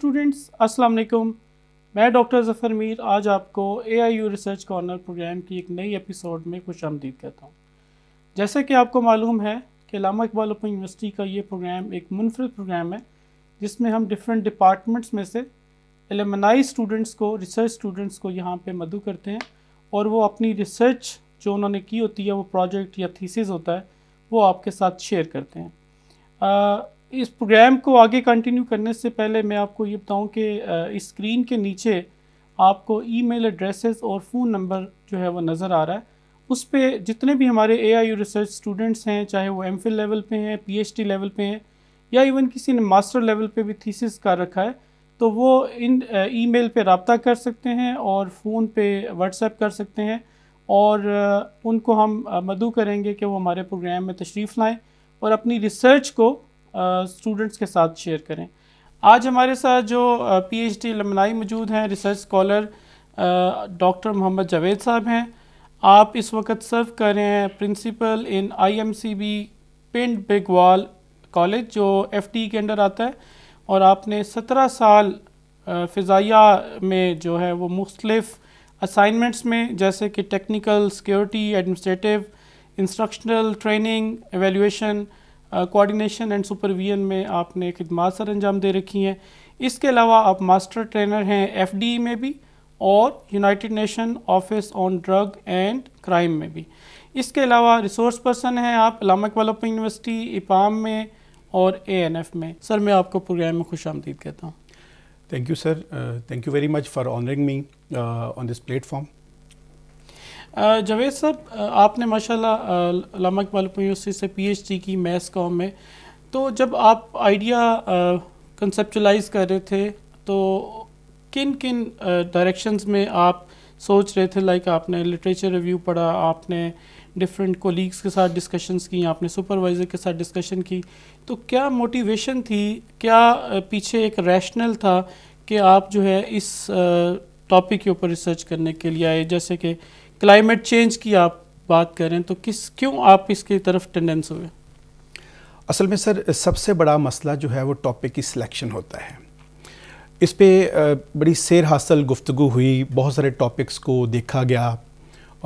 Students अस्सलाम वालेकुम मैं डॉक्टर ज़फ़र मीर आज आपको एआईयू रिसर्च कॉर्नर प्रोग्राम की एक नई एपिसोड में खुश आमदीद कहता हूँ जैसा कि आपको मालूम है कि लामा इकबाल ओपन यूनिवर्सिटी का ये प्रोग्राम एक मुनफरद प्रोग्राम है जिसमें हम डिफरेंट डिपार्टमेंट्स में से एलमनाई स्टूडेंट्स को रिसर्च स्टूडेंट्स को यहाँ पर मद़ु करते हैं और वो अपनी रिसर्च जो उन्होंने की होती है वो प्रोजेक्ट या थीसिस होता है वो आपके साथ शेयर करते हैं इस प्रोग्राम को आगे कंटिन्यू करने से पहले मैं आपको ये बताऊं कि स्क्रीन के नीचे आपको ईमेल एड्रेसेस और फ़ोन नंबर जो है वो नज़र आ रहा है उस पर जितने भी हमारे एआईयू रिसर्च स्टूडेंट्स हैं चाहे वो एम लेवल पे हैं पीएचडी लेवल पे हैं या इवन किसी ने मास्टर लेवल पे भी थीसिस कर रखा है तो वो इन ईमेल पे रबता कर सकते हैं और फ़ोन पे व्हाट्सएप कर सकते हैं और उनको हम मदू करेंगे कि वो हमारे प्रोग्राम में तशरीफ़ लाएँ और अपनी रिसर्च को स्टूडेंट्स के साथ शेयर करें आज हमारे साथ जो पी एच डी लमनाई मौजूद हैं research scholar doctor Mohammad Javed साहब हैं आप इस वक्त सर्व कर रहे हैं principal in I M C B Pind Begwal college जो एफ टी e के अंडर आता है और आपने सत्रह साल फ़िज़ाया में जो है वो मुख्तलफ असाइनमेंट्स में जैसे कि technical security administrative instructional training evaluation coordination and supervision में आपने खदमात सर अंजाम दे रखी हैं इसके अलावा आप मास्टर ट्रेनर हैं एफ e में भी और United Nation office on drug and crime में भी इसके अलावा रिसोर्स पर्सन हैं आप इलामक इकबाल यूनिवर्सिटी इपाम में और एएनएफ में सर मैं आपको प्रोग्राम में खुश आमदीद कहता हूँ thank you sir thank you very much for honouring me on this platform Javed साहब आपने माशाल्लाह लामा इकबाल यूनिवर्सिटी से पीएचडी की मैथ्स कॉम में तो जब आप आइडिया कंसेप्चुलाइज कर रहे थे तो किन किन डायरेक्शंस में आप सोच रहे थे लाइक आपने लिटरेचर रिव्यू पढ़ा आपने डिफरेंट कोलीग्स के साथ डिस्कशंस की आपने सुपरवाइज़र के साथ डिस्कशन की तो क्या मोटिवेशन थी क्या पीछे एक रैशनल था कि आप जो है इस टॉपिक के ऊपर रिसर्च करने के लिए आए जैसे कि क्लाइमेट चेंज की आप बात करें तो किस क्यों आप इसकी तरफ टेंडेंस हुए असल में सर सबसे बड़ा मसला जो है वो टॉपिक की सिलेक्शन होता है इस पर बड़ी सैर हासिल गुफ्तु हुई बहुत सारे टॉपिक्स को देखा गया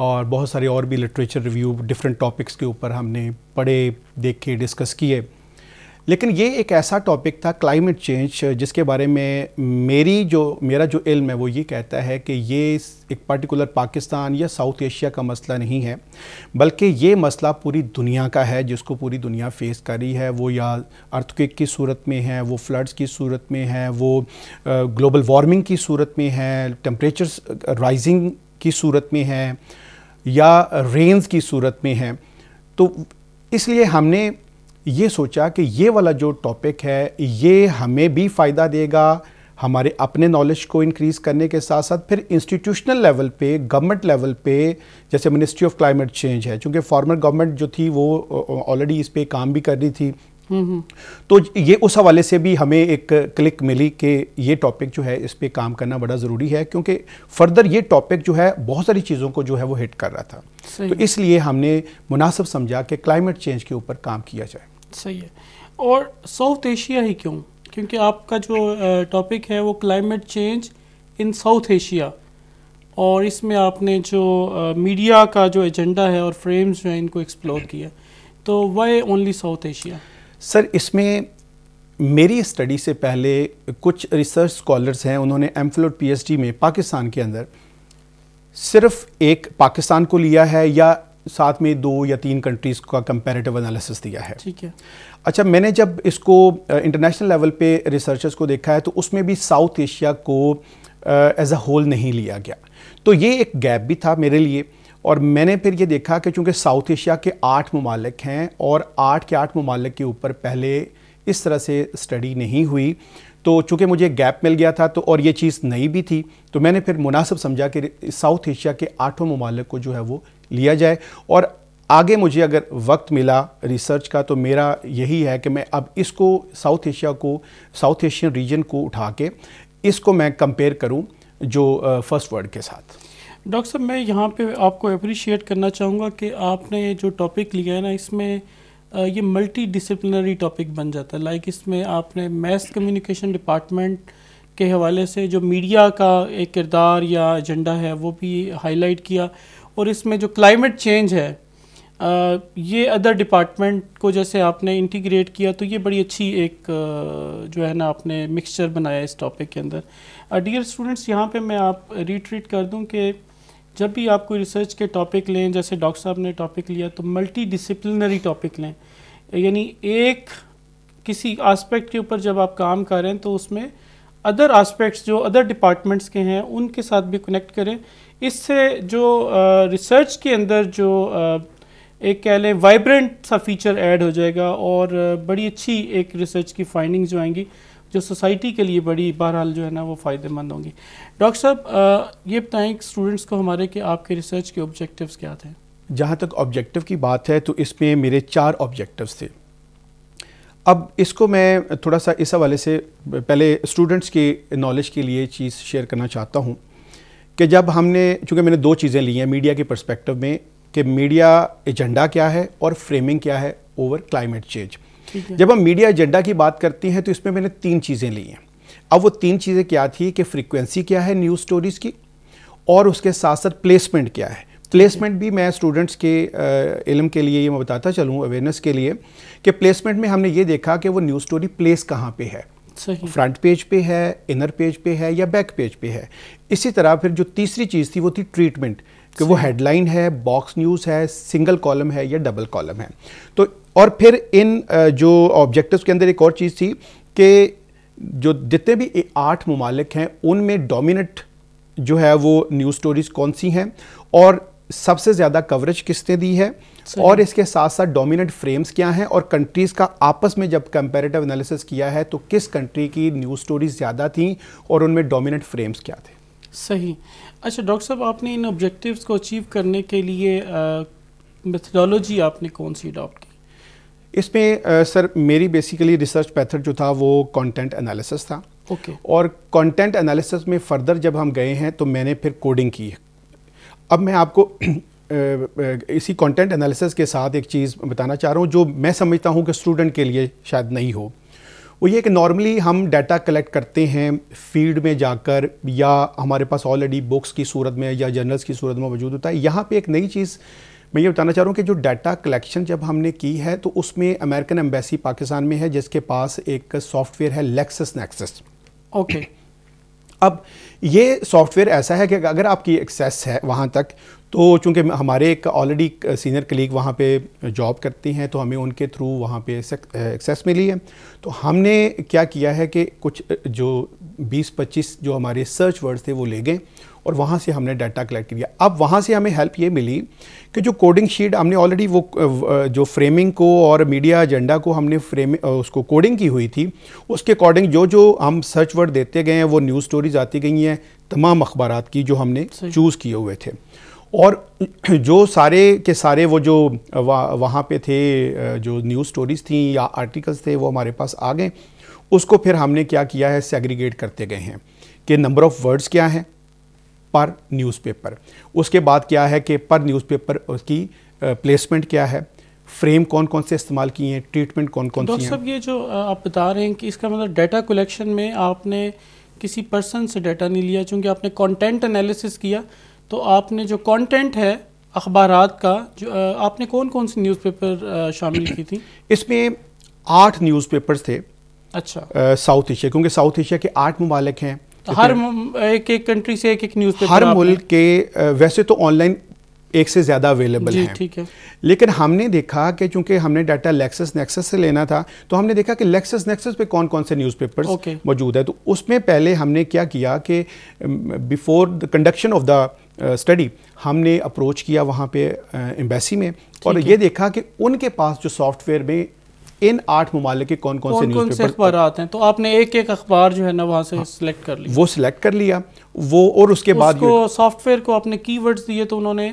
और बहुत सारे और भी लिटरेचर रिव्यू डिफरेंट टॉपिक्स के ऊपर हमने पढ़े देखे डिस्कस किए लेकिन ये एक ऐसा टॉपिक था क्लाइमेट चेंज जिसके बारे में मेरी जो मेरा जो इल्म है वो ये कहता है कि ये एक पर्टिकुलर पाकिस्तान या साउथ एशिया का मसला नहीं है बल्कि ये मसला पूरी दुनिया का है जिसको पूरी दुनिया फेस कर रही है वो या अर्थक्विक की सूरत में है वो फ्लड्स की सूरत में है वो ग्लोबल वार्मिंग की सूरत में है टेम्परेचर राइजिंग की सूरत में है या रेंज की सूरत में है तो इसलिए हमने ये सोचा कि ये वाला जो टॉपिक है ये हमें भी फ़ायदा देगा हमारे अपने नॉलेज को इंक्रीज़ करने के साथ साथ फिर इंस्टीट्यूशनल लेवल पे गवर्नमेंट लेवल पे जैसे मिनिस्ट्री ऑफ क्लाइमेट चेंज है चूँकि फॉर्मर गवर्नमेंट जो थी वो ऑलरेडी इस पर काम भी कर रही थी तो ये उस हवाले से भी हमें एक क्लिक मिली कि ये टॉपिक जो है इस पर काम करना बड़ा ज़रूरी है क्योंकि फर्दर ये टॉपिक जो है बहुत सारी चीज़ों को जो है वो हिट कर रहा था तो इसलिए हमने मुनासिब समझा कि क्लाइमेट चेंज के ऊपर काम किया जाए सही है और साउथ एशिया ही क्यों क्योंकि आपका जो टॉपिक है वो climate change in South Asia और इसमें आपने जो मीडिया का जो एजेंडा है और फ्रेम्स जो है इनको एक्सप्लोर किया तो why only South Asia sir इसमें मेरी स्टडी से पहले कुछ रिसर्च स्कॉलर्स हैं उन्होंने और पी में पाकिस्तान के अंदर सिर्फ एक पाकिस्तान को लिया है या साथ में दो या तीन कंट्रीज़ का कंपेरेटिव एनालिसिस दिया है ठीक है अच्छा मैंने जब इसको इंटरनेशनल लेवल पे रिसर्चर्स को देखा है तो उसमें भी साउथ एशिया को एज अ होल नहीं लिया गया तो ये एक गैप भी था मेरे लिए और मैंने फिर ये देखा कि चूँकि साउथ एशिया के आठ ममालिक हैं और आठ के आठ ममालिक के ऊपर पहले इस तरह से स्टडी नहीं हुई तो चूँकि मुझे गैप मिल गया था तो और ये चीज़ नई भी थी तो मैंने फिर मुनासिब समझा कि साउथ एशिया के आठों ममालिक को जो है वो लिया जाए और आगे मुझे अगर वक्त मिला रिसर्च का तो मेरा यही है कि मैं अब इसको साउथ एशिया को साउथ एशियन रीजन को उठा के इसको मैं कंपेयर करूं जो फर्स्ट वर्ल्ड के साथ डॉक्टर साहब मैं यहाँ पे आपको अप्रिशिएट करना चाहूँगा कि आपने जो टॉपिक लिया है ना इसमें ये मल्टी डिसिप्लिनरी टॉपिक बन जाता है लाइक इसमें आपने मैथ कम्युनिकेशन डिपार्टमेंट के हवाले से जो मीडिया का एक किरदार या एजेंडा है वो भी हाईलाइट किया और इसमें जो क्लाइमेट चेंज है आ, ये अदर डिपार्टमेंट को जैसे आपने इंटीग्रेट किया तो ये बड़ी अच्छी एक जो है ना आपने मिक्सचर बनाया इस टॉपिक के अंदर डियर स्टूडेंट्स यहाँ पे मैं आप रिट्रीट कर दूँ कि जब भी आप कोई रिसर्च के टॉपिक लें जैसे डॉक्टर साहब ने टॉपिक लिया तो मल्टी टॉपिक लें यानी एक किसी आस्पेक्ट के ऊपर जब आप काम करें तो उसमें अदर आस्पेक्ट्स जो अदर डिपार्टमेंट्स के हैं उनके साथ भी कनेक्ट करें इससे जो रिसर्च के अंदर जो एक कह लें वाइब्रेंट सा फीचर ऐड हो जाएगा और बड़ी अच्छी एक रिसर्च की फाइंडिंग जो आएंगी जो सोसाइटी के लिए बड़ी बहरहाल जो है ना वो फ़ायदेमंद होंगी डॉक्टर साहब ये बताएं स्टूडेंट्स को हमारे कि आपके रिसर्च के ऑब्जेक्टिव्स क्या थे जहाँ तक ऑब्जेक्टिव की बात है तो इसमें मेरे चार ऑब्जेक्टिव्स थे अब इसको मैं थोड़ा सा इस हवाले से पहले स्टूडेंट्स के नॉलेज के लिए चीज़ शेयर करना चाहता हूँ कि जब हमने चूँकि मैंने दो चीज़ें ली हैं मीडिया के परस्पेक्टिव में कि मीडिया एजेंडा क्या है और फ्रेमिंग क्या है ओवर क्लाइमेट चेंज जब हम मीडिया एजेंडा की बात करते हैं तो इसमें मैंने तीन चीज़ें ली हैं अब वो तीन चीज़ें क्या थी कि फ्रीक्वेंसी क्या है न्यूज़ स्टोरीज़ की और उसके साथ साथ प्लेसमेंट क्या है प्लेसमेंट भी मैं स्टूडेंट्स के इलम के लिए ये मैं बताता चलूँ अवेयरनेस के लिए कि प्लेसमेंट में हमने ये देखा कि वो न्यूज़ स्टोरी प्लेस कहाँ पे है फ्रंट पेज पे है इनर पेज पे है या बैक पेज पे है इसी तरह फिर जो तीसरी चीज़ थी वो थी ट्रीटमेंट कि वो हेडलाइन है बॉक्स न्यूज़ है सिंगल कॉलम है या डबल कॉलम है तो और फिर इन जो ऑब्जेक्टिव के अंदर एक और चीज़ थी कि जो जितने भी आठ ममालिक हैं उनमें डोमिनेट जो है वो न्यूज़ स्टोरीज़ कौन सी हैं और सबसे ज़्यादा कवरेज किसने दी है और इसके साथ साथ डोमिनेंट फ्रेम्स क्या हैं और कंट्रीज़ का आपस में जब कंपेरेटिव एनालिसिस किया है तो किस कंट्री की न्यूज़ स्टोरीज ज़्यादा थी और उनमें डोमिनेंट फ्रेम्स क्या थे सही अच्छा डॉक्टर साहब आपने इन ऑब्जेक्टिव को अचीव करने के लिए मेथडोलॉजी आपने कौन सी अडॉप्ट की इसमें सर मेरी बेसिकली रिसर्च पैथड जो था वो कॉन्टेंट एनालिसिस था ओके okay. और कंटेंट एनालिसिस में फर्दर जब हम गए हैं तो मैंने फिर कोडिंग की है अब मैं आपको इसी कंटेंट एनालिसिस के साथ एक चीज़ बताना चाह रहा हूँ जो मैं समझता हूँ कि स्टूडेंट के लिए शायद नहीं हो वो ये कि नॉर्मली हम डाटा कलेक्ट करते हैं फील्ड में जाकर या हमारे पास ऑलरेडी बुक्स की सूरत में या जर्नल्स की सूरत में मौजूद होता है यहाँ पे एक नई चीज़ मैं ये बताना चाह रहा हूँ कि जो डाटा कलेक्शन जब हमने की है तो उसमें अमेरिकन एम्बेसी पाकिस्तान में है जिसके पास एक सॉफ्टवेयर है लेक्सस नेक्सस ओके अब ये सॉफ्टवेयर ऐसा है कि अगर आपकी एक्सेस है वहाँ तक तो चूँकि हमारे एक ऑलरेडी सीनियर कलीग वहाँ पे जॉब करती हैं तो हमें उनके थ्रू वहाँ पे एक्सेस मिली है तो हमने क्या किया है कि कुछ जो 20-25 जो हमारे सर्च वर्ड्स थे वो ले गए और वहाँ से हमने डाटा कलेक्ट किया अब वहाँ से हमें हेल्प ये मिली कि जो कोडिंग शीट हमने ऑलरेडी वो जो फ्रेमिंग को और मीडिया एजेंडा को हमने फ्रेम उसको कोडिंग की हुई थी उसके अकॉर्डिंग जो जो हम सर्च वर्ड देते गए हैं वो न्यूज़ स्टोरीज आती गई हैं तमाम अखबार की जो हमने चूज़ किए हुए थे और जो सारे के सारे वो जो वा, वहाँ पे थे जो न्यूज़ स्टोरीज़ थी या आर्टिकल्स थे वो हमारे पास आ गए उसको फिर हमने क्या किया है सेग्रीगेट करते गए हैं कि नंबर ऑफ़ वर्ड्स क्या हैं पर न्यूज़पेपर उसके बाद क्या है कि पर न्यूज़पेपर उसकी प्लेसमेंट क्या है फ्रेम कौन कौन से इस्तेमाल किए हैं ट्रीटमेंट कौन कौन से सब ये जो आप बता रहे हैं कि इसका मतलब डाटा कलेक्शन में आपने किसी पर्सन से डाटा नहीं लिया चूँकि आपने कंटेंट एनालिसिस किया तो आपने जो कंटेंट है अखबार का जो आपने कौन कौन से न्यूज़पेपर शामिल की थी इसमें आठ न्यूज़पेपर्स थे अच्छा साउथ एशिया क्योंकि साउथ एशिया के आठ ममालिक हैं तो हर एक एक कंट्री से एक एक न्यूज़ हर मुल्क के वैसे तो ऑनलाइन एक से ज़्यादा अवेलेबल हैं ठीक है लेकिन हमने देखा कि चूंकि हमने डाटा लेक्सस नेक्सस से लेना था तो हमने देखा कि लेक्सस नेक्सस पे कौन कौन से न्यूज़पेपर्स okay. मौजूद है तो उसमें पहले हमने क्या किया कि before the conduction of the study हमने अप्रोच किया वहाँ पे एम्बेसी में और ये देखा कि उनके पास जो सॉफ्टवेयर में इन आठ ममालिक के कौन कौन से न्यूज़ पेपर आते हैं तो आपने एक एक अखबार जो है ना वहाँ से सिलेक्ट कर लिया वो सिलेक्ट कर लिया वो और उसके बाद सॉफ्टवेयर को आपने कीवर्ड्स दिए तो उन्होंने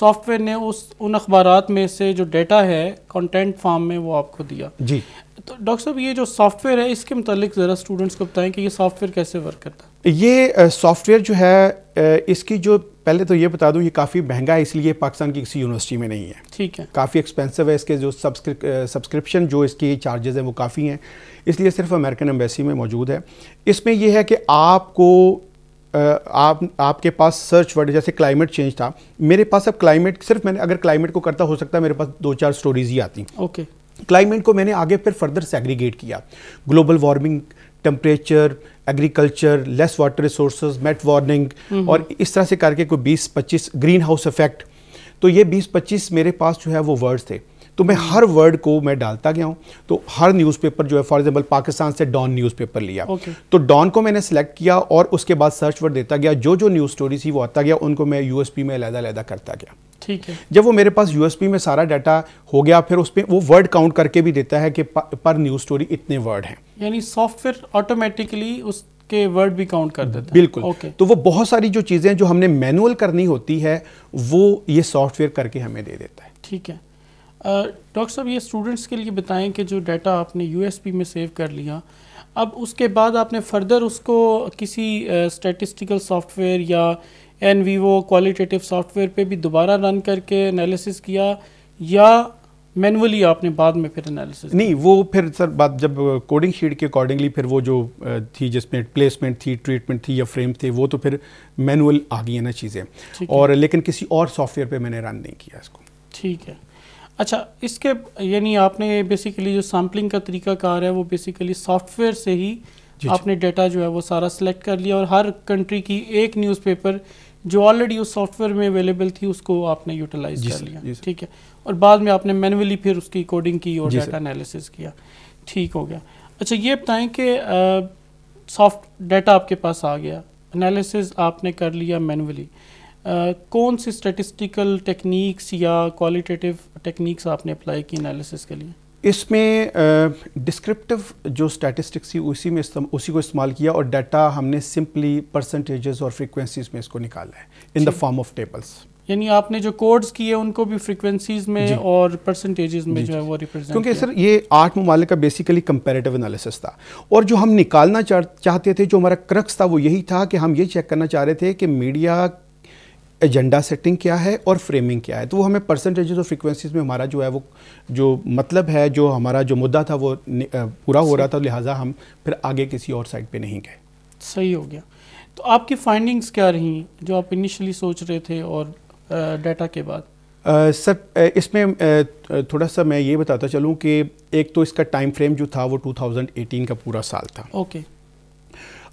सॉफ्टवेयर ने उस उन अखबार में से जो डेटा है कंटेंट फॉर्म में वो आपको दिया जी तो डॉक्टर साहब ये जो सॉफ्टवेयर है इसके मतलब ज़रा स्टूडेंट्स को बताएं कि ये सॉफ्टवेयर कैसे वर्क करता है ये सॉफ्टवेयर जो है इसकी जो पहले तो ये बता दूं ये काफ़ी महंगा है इसलिए पाकिस्तान की किसी यूनिवर्सिटी में नहीं है ठीक है काफ़ी एक्सपेंसिव है इसके जो सब्सक्रिप्शन जो इसकी चार्जेज हैं वो काफ़ी हैं इसलिए सिर्फ अमेरिकन एम्बेसी में मौजूद है इसमें यह है कि आपको आप आपके पास सर्च वर्ड जैसे क्लाइमेट चेंज था मेरे पास अब क्लाइमेट सिर्फ मैंने अगर क्लाइमेट को करता हो सकता है मेरे पास दो चार स्टोरीज ही आती ओके okay. क्लाइमेट को मैंने आगे फिर फर्दर सेग्रीगेट किया global warming temperature agriculture less water resource met warning और इस तरह से करके कोई बीस पच्चीस ग्रीन हाउस इफेक्ट तो ये बीस पच्चीस मेरे पास जो है वो वर्ड्स थे तो मैं हम्म। हर वर्ड को मैं डालता गया हूँ तो हर न्यूज़पेपर जो है फॉर एग्जांपल पाकिस्तान से डॉन न्यूज़पेपर लिया okay. तो डॉन को मैंने सेलेक्ट किया और उसके बाद सर्च वर्ड देता गया जो जो न्यूज़ स्टोरीज थी वो आता गया उनको मैं यूएसपी में अलहदा अलहदा करता गया ठीक है जब वो मेरे पास यूएसपी में सारा डाटा हो गया फिर उस पर वो वर्ड काउंट करके भी देता है कि पर न्यूज स्टोरी इतने वर्ड हैं यानी सॉफ्टवेयर ऑटोमेटिकली उस के वर्ड भी काउंट कर देता है बिल्कुल okay. तो वो बहुत सारी जो चीज़ें जो हमने मैनुअल करनी होती है वो ये सॉफ्टवेयर करके हमें दे देता है ठीक है डॉक्टर साहब ये स्टूडेंट्स के लिए बताएं कि जो डाटा आपने यूएसपी में सेव कर लिया अब उसके बाद आपने फर्दर उसको किसी स्टैटिस्टिकल uh, सॉफ्टवेयर या एन वीवो क्वालिटेटिव सॉफ्टवेयर पे भी दोबारा रन करके एनालिसिस किया या मैनुअली आपने बाद में फिर एनालिसिस नहीं वो फिर सर बात जब कोडिंग शीट के अकॉर्डिंगली फिर वो जो थी जिसमें प्लेसमेंट थी ट्रीटमेंट थी या फ्रेम थे वो तो फिर मैनुअल आ गई है ना चीज़ें और लेकिन किसी और सॉफ्टवेयर पे मैंने रन नहीं किया इसको ठीक है अच्छा इसके यानी आपने बेसिकली जो सैम्पलिंग का तरीका कार है वो बेसिकली सॉफ्टवेयर से ही आपने डेटा जो है वो सारा सेलेक्ट कर लिया और हर कंट्री की एक न्यूज़पेपर जो ऑलरेडी उस सॉफ्टवेयर में अवेलेबल थी उसको आपने यूटिलाइज कर लिया ठीक है और बाद में आपने मैनुअली फिर उसकी कोडिंग की और डाटा एनालिसिस किया ठीक हो गया अच्छा ये बताएं कि सॉफ्ट डाटा आपके पास आ गया एनालिसिस आपने कर लिया मैनुअली कौन सी स्टेटिस्टिकल टेक्निक्स या क्वालिटेटिव टेक्निक्स आपने अप्लाई की एनालिसिस के लिए इसमें डिस्क्रिप्टिव जो स्टैटिस्टिक्स थी उसी में उसी को इस्तेमाल किया और डाटा हमने सिंपली परसेंटेजेस और फ्रीक्वेंसीज में इसको निकाला है in the form of tables यानी आपने जो कोड्स किए उनको भी फ्रीक्वेंसीज में और परसेंटेजेस में जो है वो रिप्रेजेंट क्योंकि सर ये आठ ममालिक का बेसिकली कंपेरेटिव एनालिसिस था और जो हम निकालना चाहते थे जो हमारा क्रक्स था वो यही था कि हम ये चेक करना चाह रहे थे कि मीडिया एजेंडा सेटिंग क्या है और फ्रेमिंग क्या है तो वो हमें परसेंटेज ऑफ फ्रिक्वेंसीज में हमारा जो है वो जो मतलब है जो हमारा जो मुद्दा था वो पूरा हो रहा था लिहाजा हम फिर आगे किसी और साइड पे नहीं गए सही हो गया तो आपकी फाइंडिंग्स क्या रही जो आप इनिशियली सोच रहे थे और डाटा के बाद आ, सर इसमें थोड़ा सा मैं ये बताता चलूँ कि एक तो इसका टाइम फ्रेम जो था वो 2018 का पूरा साल था ओके okay.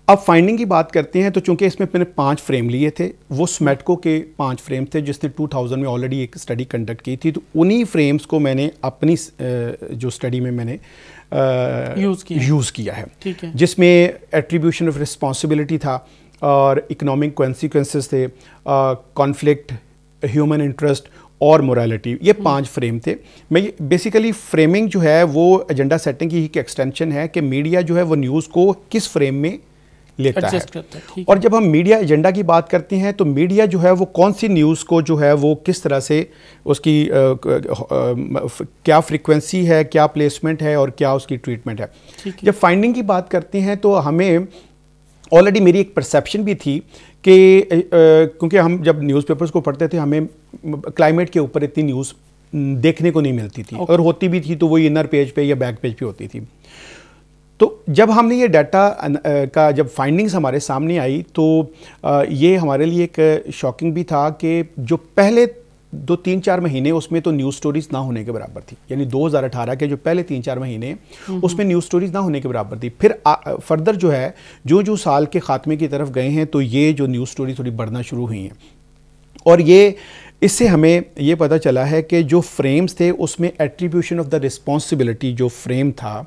अब फाइंडिंग की बात करते हैं तो चूंकि इसमें मैंने पांच फ्रेम लिए थे वो स्मेटको के पांच फ्रेम थे जिसने 2000 में ऑलरेडी एक स्टडी कंडक्ट की थी तो उन्हीं फ्रेम्स को मैंने अपनी जो स्टडी में मैंने यूज़ किया यूज़ किया है ठीक है जिसमें एट्रीब्यूशन ऑफ रिस्पॉन्सिबिलिटी था और इकोनॉमिक कॉन्सिक्वेंसेस थे कॉन्फ्लिक्ट ह्यूमन इंटरेस्ट और मोरालिटी ये हम्म। पांच फ्रेम थे मैं ये बेसिकली फ्रेमिंग जो है वो एजेंडा सेटिंग की एक एक्सटेंशन है कि मीडिया जो है वो न्यूज़ को किस फ्रेम में लेता है और जब हम मीडिया एजेंडा की बात करते हैं तो मीडिया जो है वो कौन सी न्यूज़ को जो है वो किस तरह से उसकी आ, आ, क्या फ्रीक्वेंसी है क्या प्लेसमेंट है और क्या उसकी ट्रीटमेंट है जब फाइंडिंग की बात करते हैं तो हमें ऑलरेडी मेरी एक परसेप्शन भी थी कि क्योंकि हम जब न्यूज़पेपर्स को पढ़ते थे हमें क्लाइमेट के ऊपर इतनी न्यूज़ देखने को नहीं मिलती थी okay. अगर होती भी थी तो वो इनर पेज पे या बैक पेज पे होती थी तो जब हमने ये डाटा का जब फाइंडिंग्स हमारे सामने आई तो ये हमारे लिए एक शॉकिंग भी था कि जो पहले दो तीन चार महीने उसमें तो न्यूज़ स्टोरीज ना होने के बराबर थी यानी 2018 के जो पहले तीन चार महीने हम्म। उसमें न्यूज़ स्टोरीज ना होने के बराबर थी फिर फर्दर जो है जो जो साल के ख़ात्मे की तरफ गए हैं तो ये जो न्यूज़ स्टोरी थोड़ी बढ़ना शुरू हुई हैं और ये इससे हमें ये पता चला है कि जो फ्रेम्स थे उसमें एट्रीब्यूशन ऑफ द रिस्पॉन्सिबिलिटी जो फ्रेम था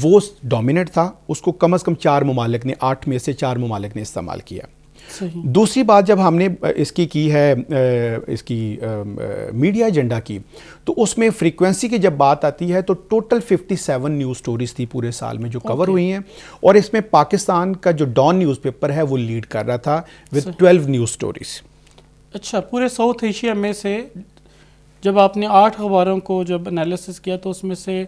वो डोमिनेट था उसको कम अज़ कम चार ममालिक ने आठ में से चार ममालिक ने इस्तेमाल किया दूसरी बात जब हमने इसकी की है इसकी मीडिया एजेंडा की तो उसमें फ्रीक्वेंसी की जब बात आती है तो टोटल 57 न्यूज़ स्टोरीज थी पूरे साल में जो कवर हुई हैं और इसमें पाकिस्तान का जो डॉन न्यूज़पेपर है वो लीड कर रहा था विद 12 न्यूज़ स्टोरीज अच्छा पूरे साउथ एशिया में से जब आपने आठ अखबारों को जब एनालिसिस किया तो उसमें से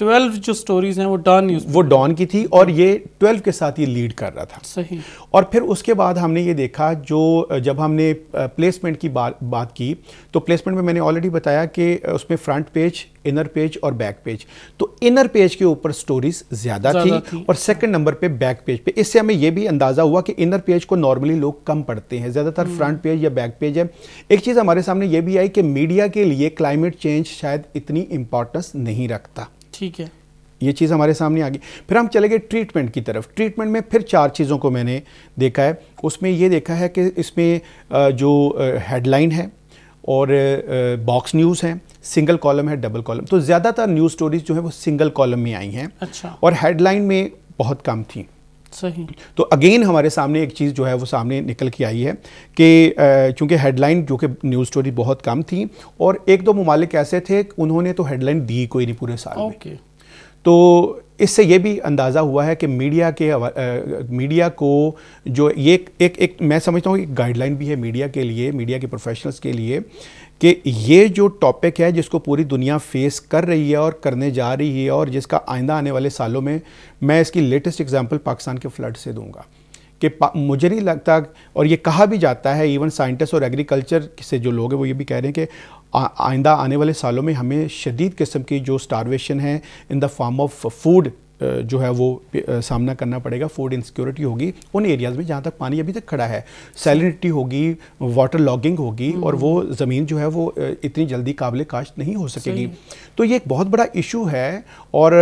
ट्वेल्व जो स्टोरीज हैं वो डॉन न्यूज वो डॉन की थी और ये ट्वेल्व के साथ ये लीड कर रहा था सही और फिर उसके बाद हमने ये देखा जो जब हमने प्लेसमेंट की बात बात की तो प्लेसमेंट में मैंने ऑलरेडी बताया कि उसमें फ्रंट पेज इनर पेज और बैक पेज तो इनर पेज के ऊपर स्टोरीज ज़्यादा थी, थी और सेकंड नंबर पे बैक पेज पे इससे हमें यह भी अंदाज़ा हुआ कि इनर पेज को नॉर्मली लोग कम पढ़ते हैं ज़्यादातर फ्रंट हम्म। पेज या बैक पेज है एक चीज़ हमारे सामने ये भी आई कि मीडिया के लिए क्लाइमेट चेंज शायद इतनी इंपॉर्टेंस नहीं रखता ठीक है ये चीज़ हमारे सामने आ गई फिर हम चले गए ट्रीटमेंट की तरफ ट्रीटमेंट में फिर चार चीज़ों को मैंने देखा है उसमें ये देखा है कि इसमें जो हेडलाइन है और बॉक्स न्यूज़ है सिंगल कॉलम है डबल कॉलम तो ज़्यादातर न्यूज़ स्टोरीज जो है वो सिंगल कॉलम में आई हैं अच्छा और हेडलाइन में बहुत कम थी सही तो अगेन हमारे सामने एक चीज़ जो है वो सामने निकल के आई है कि चूँकि हेडलाइन जो कि न्यूज़ स्टोरी बहुत कम थी और एक दो ममालिक ऐसे थे उन्होंने तो हेडलाइन दी कोई नहीं पूरे साल ओके तो इससे ये भी अंदाज़ा हुआ है कि मीडिया के आ, मीडिया को जो ये एक एक, एक मैं समझता हूँ एक गाइडलाइन भी है मीडिया के लिए मीडिया के प्रोफेशनल्स के लिए कि ये जो टॉपिक है जिसको पूरी दुनिया फेस कर रही है और करने जा रही है और जिसका आइंदा आने वाले सालों में मैं इसकी लेटेस्ट एग्जाम्पल पाकिस्तान के फ्लड से दूंगा कि मुझे नहीं लगता और ये कहा भी जाता है इवन साइंटिस्ट और एग्रीकल्चर से जो लोग हैं वो ये भी कह रहे हैं कि आइंदा आने वाले सालों में हमें शदीद किस्म की जो स्टारवेशन है in the form of food जो है वो सामना करना पड़ेगा फूड इनसिक्योरिटी होगी उन एरियाज़ में जहाँ तक पानी अभी तक खड़ा है सैलिनिटी होगी वाटर लॉगिंग होगी हम्म। और वो ज़मीन जो है वो इतनी जल्दी काबिल काश्त नहीं हो सकेगी तो ये एक बहुत बड़ा इशू है और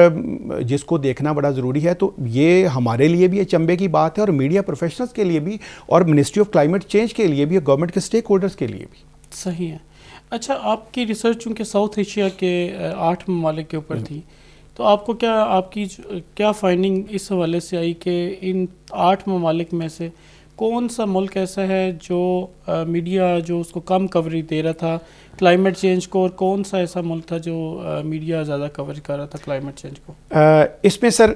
जिसको देखना बड़ा ज़रूरी है तो ये हमारे लिए भी अचंबे की बात है और मीडिया प्रोफेशनल्स के लिए भी और मिनिस्ट्री ऑफ क्लाइमेट चेंज के लिए भी और गवर्नमेंट के स्टेक होल्डर्स के लिए भी सही है अच्छा आपकी रिसर्च चूँकि साउथ एशिया के आठ ममालिक के ऊपर हम्म। थी तो आपको क्या आपकी क्या फाइंडिंग इस हवाले से आई कि इन आठ ममालिक में से कौन सा मुल्क ऐसा है जो आ, मीडिया जो उसको कम कवरेज दे रहा था क्लाइमेट चेंज को और कौन सा ऐसा मुल्क था जो आ, मीडिया ज़्यादा कवरेज कर रहा था क्लाइमेट चेंज को इसमें सर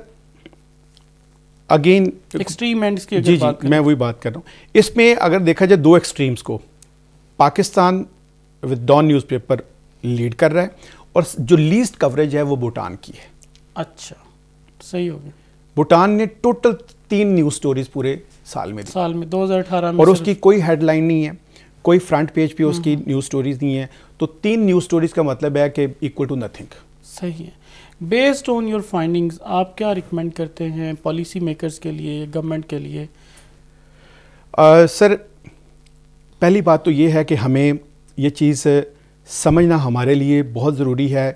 अगेन एक्सट्रीम एंड की जी जी मैं वही बात कर रहा हूँ इसमें अगर देखा जाए दो एक्सट्रीम्स को Pakistan with Dawn newspaper lead कर रहा है और जो लीस्ट कवरेज है वो भूटान की है अच्छा सही हो गया भूटान ने टोटल तीन न्यूज स्टोरीज पूरे साल में साल में 2018 में और उसकी कोई हेडलाइन नहीं है कोई फ्रंट पेज पे उसकी न्यूज हम्म। स्टोरीज नहीं है तो तीन न्यूज स्टोरीज का मतलब है कि इक्वल टू नथिंग सही है बेस्ड ऑन योर फाइंडिंग्स आप क्या रिकमेंड करते हैं पॉलिसी मेकर्स के लिए गवर्नमेंट के लिए आ, सर पहली बात तो ये है कि हमें ये चीज़ समझना हमारे लिए बहुत ज़रूरी है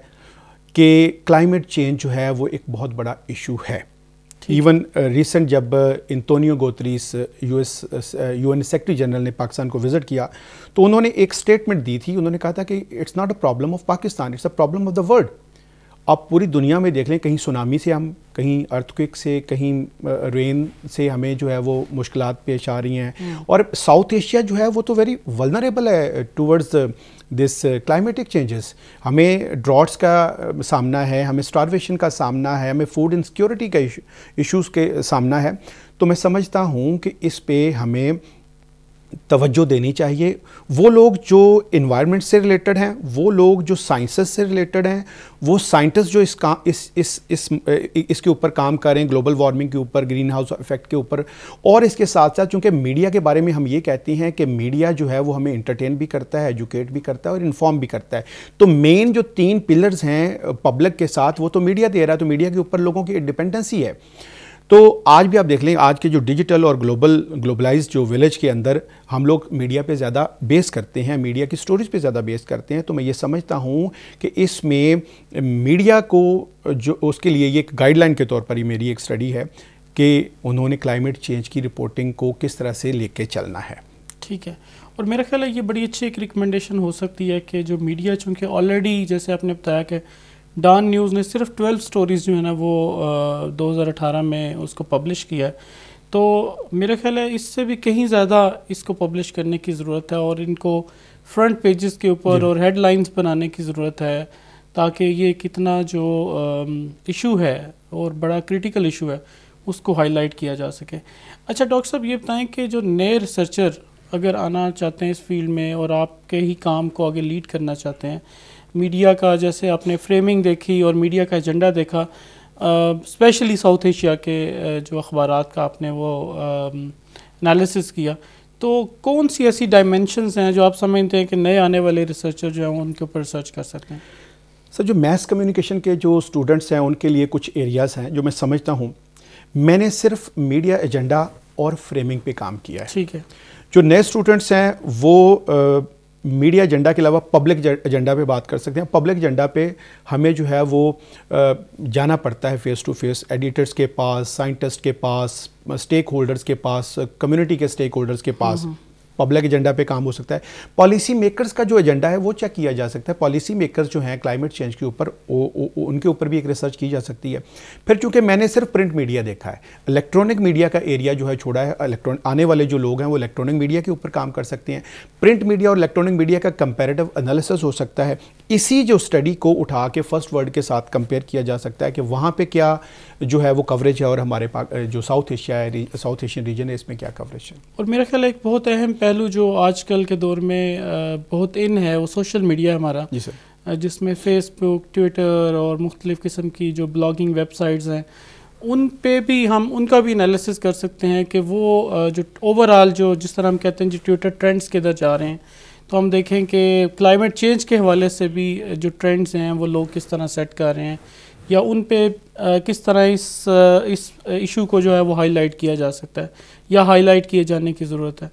कि क्लाइमेट चेंज जो है वो एक बहुत बड़ा इशू है इवन रिसेंट uh, जब Antonio Guterres US UN secretary general ने पाकिस्तान को विजिट किया तो उन्होंने एक स्टेटमेंट दी थी उन्होंने कहा था कि it's not a problem of Pakistan it's a problem of the world आप पूरी दुनिया में देख लें कहीं सुनामी से हम कहीं अर्थक्विक से कहीं रेन uh, से हमें जो है वो मुश्किल पेश आ रही हैं हम्म। और साउथ एशिया जो है वो तो वेरी वलनरेबल है towards uh, this climatic changes हमें ड्रॉट्स uh, का सामना है हमें स्टारवेशन का सामना है हमें फूड इनसिक्योरिटी का इशूज़ के सामना है तो मैं समझता हूँ कि इस पे हमें तवज्जो देनी चाहिए वो लोग जो इन्वायरमेंट से रिलेटेड हैं वो लोग जो साइंसेस से रिलेटेड हैं वो साइंटिस्ट जो इस काम इस इस इस इसके ऊपर काम करें ग्लोबल वार्मिंग के ऊपर ग्रीन हाउस इफेक्ट के ऊपर और इसके साथ साथ चूँकि मीडिया के बारे में हम ये कहती हैं कि मीडिया जो है वो हमें इंटरटेन भी करता है एजुकेट भी करता है और इन्फॉर्म भी करता है तो मेन जो तीन पिलर्स हैं पब्लिक के साथ वो तो मीडिया दे रहा है तो मीडिया के ऊपर लोगों की डिपेंडेंसी है तो आज भी आप देख लें आज के जो डिजिटल और ग्लोबल ग्लोबलाइज जो विलेज के अंदर हम लोग मीडिया पे ज़्यादा बेस करते हैं मीडिया की स्टोरीज पे ज़्यादा बेस करते हैं तो मैं ये समझता हूँ कि इसमें मीडिया को जो उसके लिए ये एक गाइडलाइन के तौर पर ही मेरी एक स्टडी है कि उन्होंने क्लाइमेट चेंज की रिपोर्टिंग को किस तरह से ले चलना है ठीक है और मेरा ख्याल है ये बड़ी अच्छी एक रिकमेंडेशन हो सकती है कि जो मीडिया चूँकि ऑलरेडी जैसे आपने बताया कि डॉन न्यूज़ ने सिर्फ 12 स्टोरीज़ जो है ना वो आ, 2018 में उसको पब्लिश किया है तो मेरा ख्याल है इससे भी कहीं ज़्यादा इसको पब्लिश करने की ज़रूरत है और इनको फ्रंट पेजेस के ऊपर और हेडलाइंस बनाने की ज़रूरत है ताकि ये कितना जो इशू है और बड़ा क्रिटिकल इशू है उसको हाईलाइट किया जा सके अच्छा डॉक्टर साहब ये बताएं कि जो नए रिसर्चर अगर आना चाहते हैं इस फील्ड में और आपके ही काम को आगे लीड करना चाहते हैं मीडिया का जैसे आपने फ्रेमिंग देखी और मीडिया का एजेंडा देखा स्पेशली साउथ एशिया के जो अखबार का आपने वो एनालिसिस किया तो कौन सी ऐसी डायमेंशंस हैं जो आप समझते हैं कि नए आने वाले रिसर्चर जो हैं उनके ऊपर रिसर्च कर सकते हैं सर जो मैथ्स कम्युनिकेशन के जो स्टूडेंट्स हैं उनके लिए कुछ एरियाज़ हैं जो मैं समझता हूँ मैंने सिर्फ मीडिया एजेंडा और फ्रेमिंग पे काम किया है ठीक है जो नए स्टूडेंट्स हैं वो मीडिया एजेंडा के अलावा पब्लिक एजेंडा पे बात कर सकते हैं पब्लिक एजेंडा पे हमें जो है वो जाना पड़ता है फेस टू फेस एडिटर्स के पास साइंटिस्ट के पास स्टेक होल्डर्स के पास कम्युनिटी के स्टेक होल्डर्स के पास हम्म, हम्म। पब्लिक एजेंडा पे काम हो सकता है पॉलिसी मेकर्स का जो एजेंडा है वो चेक किया जा सकता है पॉलिसी मेकर्स जो हैं क्लाइमेट चेंज के ऊपर उनके ऊपर भी एक रिसर्च की जा सकती है फिर चूंकि मैंने सिर्फ प्रिंट मीडिया देखा है इलेक्ट्रॉनिक मीडिया का एरिया जो है छोड़ा है इलेक्ट्रॉन आने वाले जो लोग हैं वो इलेक्ट्रॉनिक मीडिया के ऊपर काम कर सकते हैं प्रिंट मीडिया और इलेक्ट्रॉनिक मीडिया का कंपेरेटिव एनालिसिस हो सकता है इसी जो स्टडी को उठा के फर्स्ट वर्ड के साथ कंपेयर किया जा सकता है कि वहाँ पर क्या जो है वो कवरेज है और हमारे जो साउथ एशिया है साउथ एशियन रीजन है इसमें क्या कवरेज है और मेरा ख्याल एक बहुत अहम पहलू जो आजकल के दौर में बहुत इन है वो सोशल मीडिया है हमारा जी सर जिसमें फेसबुक ट्विटर और मुख्तलिफ़ किस्म की जो ब्लॉगिंग वेबसाइट्स हैं उन पे भी हम उनका भी एनालिसिस कर सकते हैं कि वो जो ओवरऑल जो जिस तरह हम कहते हैं जो ट्विटर ट्रेंड्स के अंदर जा रहे हैं तो हम देखें कि क्लाइमेट चेंज के हवाले से भी जो ट्रेंड्स हैं वो लोग किस तरह सेट कर रहे हैं या उन पे किस तरह इस इस इशू को जो है वो हाईलाइट किया जा सकता है या हाईलाइट किए जाने की ज़रूरत है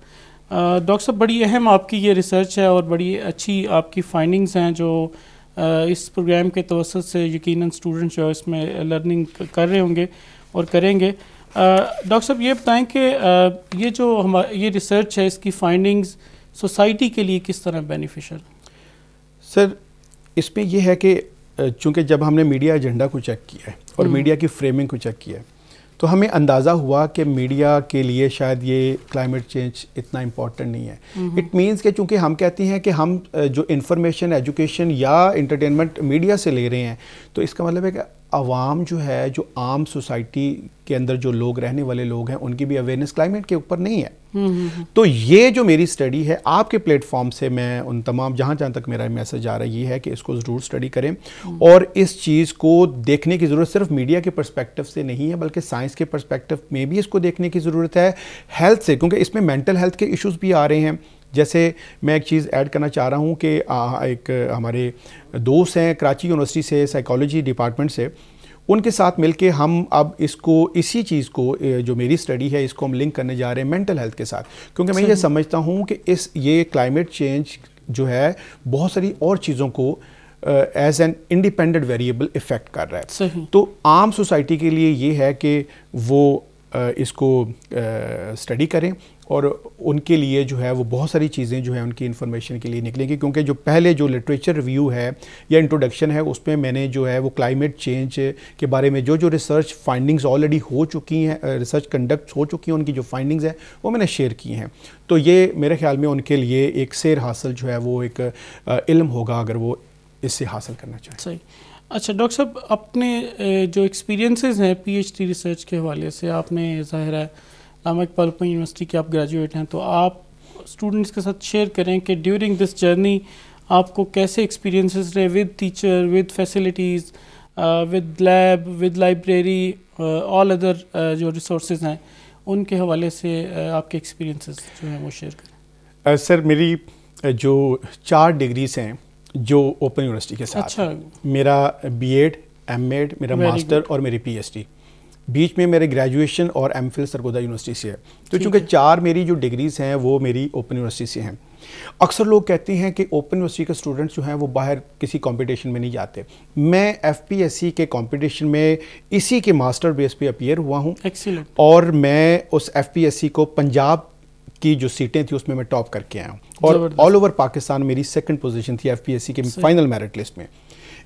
डॉक्टर साहब बड़ी अहम आपकी ये रिसर्च है और बड़ी अच्छी आपकी फाइंडिंग्स हैं जो इस प्रोग्राम के तवसत से यकीन स्टूडेंट्स जो इसमें लर्निंग कर रहे होंगे और करेंगे डॉक्टर साहब ये बताएं कि ये जो हम ये रिसर्च है इसकी फाइंडिंग्स सोसाइटी के लिए किस तरह बेनिफिशियल सर इसमें यह है कि चूंकि जब हमने मीडिया एजेंडा को चेक किया है और मीडिया हम्म। की फ्रेमिंग को चेक किया है तो हमें अंदाज़ा हुआ कि मीडिया के लिए शायद ये क्लाइमेट चेंज इतना इम्पॉर्टेंट नहीं है इट हम्म। मीन्स कि चूंकि हम कहते हैं कि हम जो इन्फॉर्मेशन एजुकेशन या इंटरटेनमेंट मीडिया से ले रहे हैं तो इसका मतलब है कि आवाम जो है जो आम सोसाइटी के अंदर जो लोग रहने वाले लोग हैं उनकी भी अवेयरनेस क्लाइमेट के ऊपर नहीं है हम्म, हम्म, हम्म। तो ये जो मेरी स्टडी है आपके प्लेटफॉर्म से मैं उन तमाम जहाँ जहाँ तक मेरा मैसेज आ रहा है ये है कि इसको ज़रूर स्टडी करें और इस चीज़ को देखने की ज़रूरत सिर्फ मीडिया के पर्सपेक्टिव से नहीं है बल्कि साइंस के पर्सपेक्टिव में भी इसको देखने की ज़रूरत है हेल्थ से क्योंकि इसमें मेंटल हेल्थ के इश्यूज़ भी आ रहे हैं जैसे मैं एक चीज़ ऐड करना चाह रहा हूँ कि एक हमारे दोस्त हैं कराची यूनिवर्सिटी से साइकोलॉजी डिपार्टमेंट से उनके साथ मिलके हम अब इसको इसी चीज़ को जो मेरी स्टडी है इसको हम लिंक करने जा रहे हैं मेंटल हेल्थ के साथ क्योंकि मैं ये समझता हूँ कि इस ये क्लाइमेट चेंज जो है बहुत सारी और चीज़ों को as an independent variable effect कर रहा है तो आम सोसाइटी के लिए ये है कि वो इसको स्टडी करें और उनके लिए जो है वो बहुत सारी चीज़ें जो है उनकी इन्फॉर्मेशन के लिए निकलेंगी क्योंकि जो पहले जो लिटरेचर रिव्यू है या इंट्रोडक्शन है उसमें मैंने जो है वो क्लाइमेट चेंज के बारे में जो जो रिसर्च फाइंडिंग्स ऑलरेडी हो चुकी हैं रिसर्च कंडक्ट हो चुकी हैं उनकी जो फाइंडिंग्स हैं वो मैंने शेयर की हैं तो ये मेरे ख्याल में उनके लिए एक सैर हासिल जो है वो एक इल्म होगा अगर वो इससे हासिल करना चाहें सही अच्छा डॉक्टर साहब अपने जो एक्सपीरियंसेस हैं पीएचडी रिसर्च के हवाले से आपने ज़ाहिर है नामक पलपन यूनिवर्सिटी के आप ग्रेजुएट हैं तो आप स्टूडेंट्स के साथ शेयर करें कि ड्यूरिंग दिस जर्नी आपको कैसे एक्सपीरियंसेस रहे with teacher with facilities with lab with library all other जो रिसोर्स हैं उनके हवाले से uh, आपके एक्सपीरियंसिस जो हैं वो शेयर करें uh, सर मेरी जो चार डिग्रीज हैं जो ओपन यूनिवर्सिटी के साथ अच्छा। मेरा बी एड एम एड मेरा मास्टर और मेरी पी एच डी बीच में मेरे ग्रेजुएशन और एम फिल सरगोदा यूनिवर्सिटी से है तो चूँकि चार मेरी जो डिग्रीज़ हैं वो मेरी ओपन यूनिवर्सिटी से हैं अक्सर लोग कहते हैं कि ओपन यूनिवर्सिटी के स्टूडेंट्स जो हैं वो बाहर किसी कंपटीशन में नहीं जाते मैं एफपीएससी के कंपटीशन में इसी के मास्टर बेस पे अपियर हुआ हूँ और मैं उस एफपीएससी को पंजाब की जो सीटें थी उसमें मैं टॉप करके आया हूँ और ऑल ओवर पाकिस्तान मेरी सेकंड पोजीशन थी एफपीएससी के फाइनल मेरिट लिस्ट में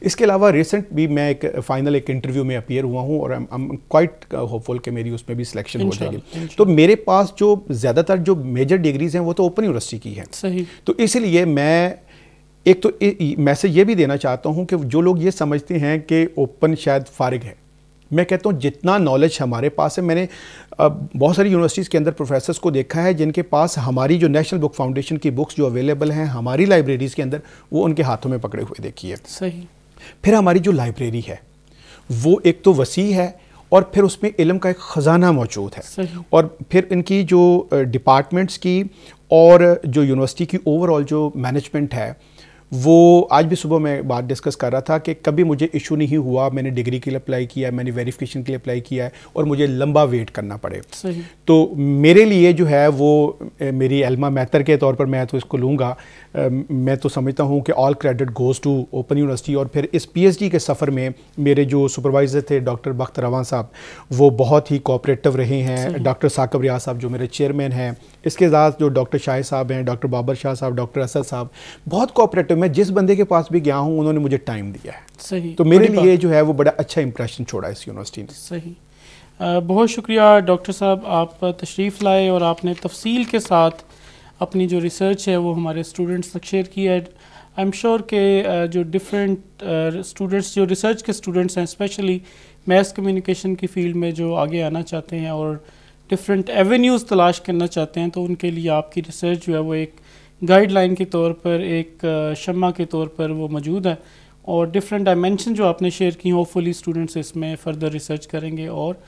इसके अलावा रिसेंट भी मैं एक फाइनल एक इंटरव्यू में अपियर हुआ हूँ और क्वाइट होपफुल uh, कि मेरी उसमें भी सिलेक्शन हो जाएगी तो मेरे पास जो ज़्यादातर जो मेजर डिग्रीज हैं वो तो ओपन यूनिवर्सिटी की है तो इसलिए मैं एक तो मैसेज ये भी देना चाहता हूँ कि जो लोग ये समझते हैं कि ओपन शायद फारिग है मैं कहता हूँ जितना नॉलेज हमारे पास है मैंने बहुत सारी यूनिवर्सिटीज़ के अंदर प्रोफेसर्स को देखा है जिनके पास हमारी जो नेशनल बुक फाउंडेशन की बुक्स जो अवेलेबल हैं हमारी लाइब्रेरीज़ के अंदर वो उनके हाथों में पकड़े हुए देखी है सही फिर हमारी जो लाइब्रेरी है वो एक तो वसी है और फिर उसमें इलम का एक ख़जाना मौजूद है और फिर इनकी जो डिपार्टमेंट्स की और जो यूनिवर्सिटी की ओवरऑल जो मैनेजमेंट है वो आज भी सुबह मैं बात डिस्कस कर रहा था कि कभी मुझे इशू नहीं हुआ मैंने डिग्री के लिए अप्लाई किया मैंने वेरिफिकेशन के लिए अप्लाई किया है और मुझे लंबा वेट करना पड़े तो मेरे लिए जो है वो मेरी एलमा मैथर के तौर पर मैं तो इसको लूँगा मैं तो समझता हूँ कि all credit goes to open university और फिर इस पी के सफ़र में मेरे जो सुपरवाइज़र थे डॉक्टर बख्त रवान साहब वो बहुत ही कोऑपरेटिव रहे हैं डॉक्टर साकब रियाज साहब जो मेरे चेयरमैन हैं इसके साथ जो डॉक्टर शाह साहब हैं डॉक्टर बाबर शाह साहब डॉक्टर असद साहब बहुत कोऑपरेटिव मैं जिस बंदे के पास भी गया हूँ उन्होंने मुझे टाइम दिया है सही तो मेरे लिए जो है वो बड़ा अच्छा इंप्रेशन छोड़ा इस यूनिवर्सिटी ने सही बहुत शुक्रिया डॉक्टर साहब आप तशरीफ़ लाए और आपने तफसील के साथ अपनी जो रिसर्च है वो हमारे स्टूडेंट्स तक शेयर की है आई एम श्योर के जो डिफरेंट स्टूडेंट्स जो रिसर्च के स्टूडेंट्स हैं स्पेशली मैथ कम्युनिकेशन की फील्ड में जो आगे आना चाहते हैं और डिफरेंट एवेन्यूज़ तलाश करना चाहते हैं तो उनके लिए आपकी रिसर्च जो है वो एक गाइडलाइन के तौर पर एक शमा के तौर पर वो मौजूद है और डिफरेंट डायमेंशन जो आपने शेयर की होपफुली स्टूडेंट्स इसमें फ़र्दर रिसर्च करेंगे और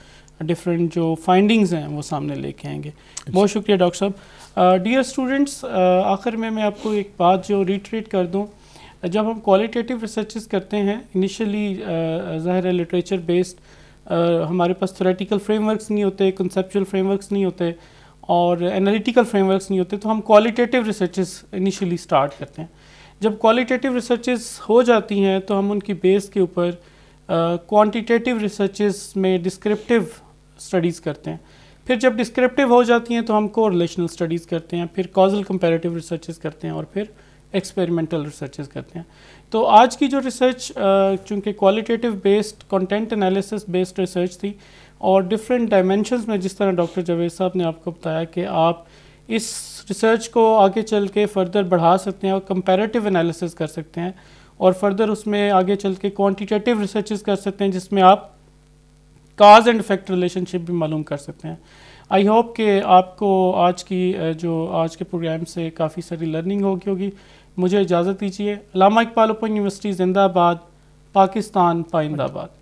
डिफरेंट जो फाइंडिंग्स हैं वो सामने लेके आएंगे बहुत शुक्रिया डॉक्टर साहब डियर स्टूडेंट्स आखिर में मैं आपको एक बात जो रिट्रीट कर दूँ जब हम क्वालिटेटिव रिसर्चेस करते हैं इनिशियली ज़ाहिर लिटरेचर बेस्ड हमारे पास थोरेटिकल फ्रेमवर्कस नहीं होते कंसेपचुअल फ्रेमवर्कस नहीं होते और एनालिटिकल फ्रेमवर्क्स नहीं होते तो हम क्वालिटेटिव रिसर्चेस इनिशियली स्टार्ट करते हैं जब क्वालिटेटिव रिसर्चेस हो जाती हैं तो हम उनकी बेस के ऊपर क्वांटिटेटिव रिसर्चेस में डिस्क्रिप्टिव स्टडीज़ करते हैं फिर जब डिस्क्रिप्टिव हो जाती हैं तो हम को रिलेशनल स्टडीज़ करते हैं फिर कॉजल कंपेरेटिव रिसर्चेस करते हैं और फिर एक्सपेरिमेंटल रिसर्चेस करते हैं तो आज की जो रिसर्च चूँकि qualitative based content analysis based research थी और डिफरेंट डायमेंशंस में जिस तरह डॉक्टर जावेद साहब ने आपको बताया कि आप इस रिसर्च को आगे चल के फर्दर बढ़ा सकते हैं और कंपेरेटिव एनालिसिस कर सकते हैं और फर्दर उसमें आगे चल के क्वान्टिटेटिव रिसर्च कर सकते हैं जिसमें आप काज एंड इफेक्ट रिलेशनशिप भी मालूम कर सकते हैं आई होप कि आपको आज की जो आज के प्रोग्राम से काफ़ी सारी लर्निंग होगी होगी मुझे इजाज़त दीजिए लामा इकबाल ओपन यूनिवर्सिटी जिंदाबाद पाकिस्तान पाइंदाबाद